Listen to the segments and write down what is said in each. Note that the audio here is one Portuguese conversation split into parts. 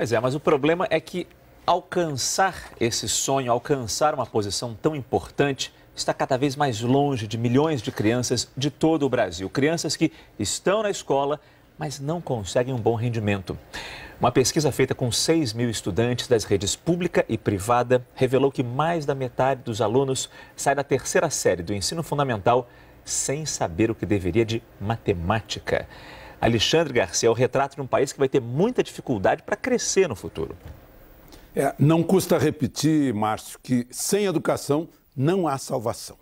Pois é, mas o problema é que alcançar esse sonho, alcançar uma posição tão importante, está cada vez mais longe de milhões de crianças de todo o Brasil. Crianças que estão na escola, mas não conseguem um bom rendimento. Uma pesquisa feita com 6 mil estudantes das redes pública e privada revelou que mais da metade dos alunos sai da terceira série do ensino fundamental sem saber o que deveria de matemática. Alexandre Garcia, é o retrato de um país que vai ter muita dificuldade para crescer no futuro. É, não custa repetir, Márcio, que sem educação não há salvação.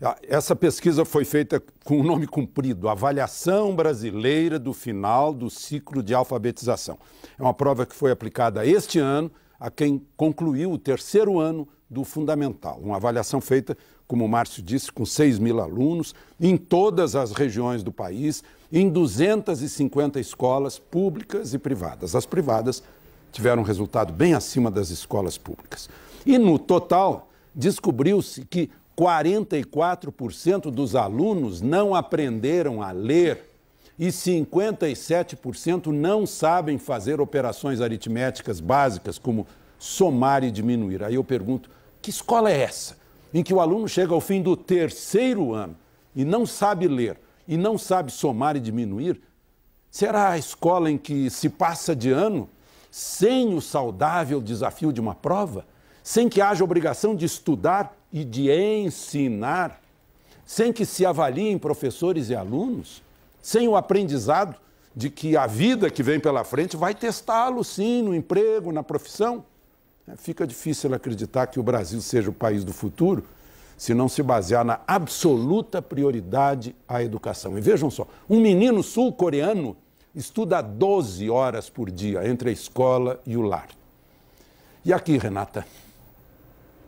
Ah, essa pesquisa foi feita com o um nome cumprido, Avaliação Brasileira do Final do Ciclo de Alfabetização. É uma prova que foi aplicada este ano a quem concluiu o terceiro ano do Fundamental. Uma avaliação feita como o Márcio disse, com 6 mil alunos, em todas as regiões do país, em 250 escolas públicas e privadas. As privadas tiveram um resultado bem acima das escolas públicas. E no total, descobriu-se que 44% dos alunos não aprenderam a ler e 57% não sabem fazer operações aritméticas básicas como somar e diminuir. Aí eu pergunto: que escola é essa? em que o aluno chega ao fim do terceiro ano e não sabe ler, e não sabe somar e diminuir, será a escola em que se passa de ano sem o saudável desafio de uma prova, sem que haja obrigação de estudar e de ensinar, sem que se avaliem professores e alunos, sem o aprendizado de que a vida que vem pela frente vai testá-lo, sim, no emprego, na profissão. Fica difícil acreditar que o Brasil seja o país do futuro se não se basear na absoluta prioridade à educação. E vejam só, um menino sul-coreano estuda 12 horas por dia entre a escola e o lar. E aqui, Renata?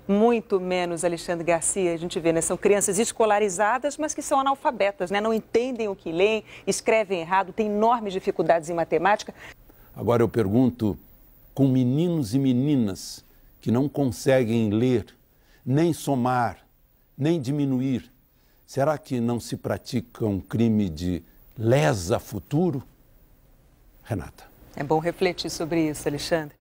Muito menos, Alexandre Garcia, a gente vê, né? São crianças escolarizadas, mas que são analfabetas, né? Não entendem o que leem, escrevem errado, têm enormes dificuldades em matemática. Agora eu pergunto com meninos e meninas que não conseguem ler, nem somar, nem diminuir? Será que não se pratica um crime de lesa futuro? Renata. É bom refletir sobre isso, Alexandre.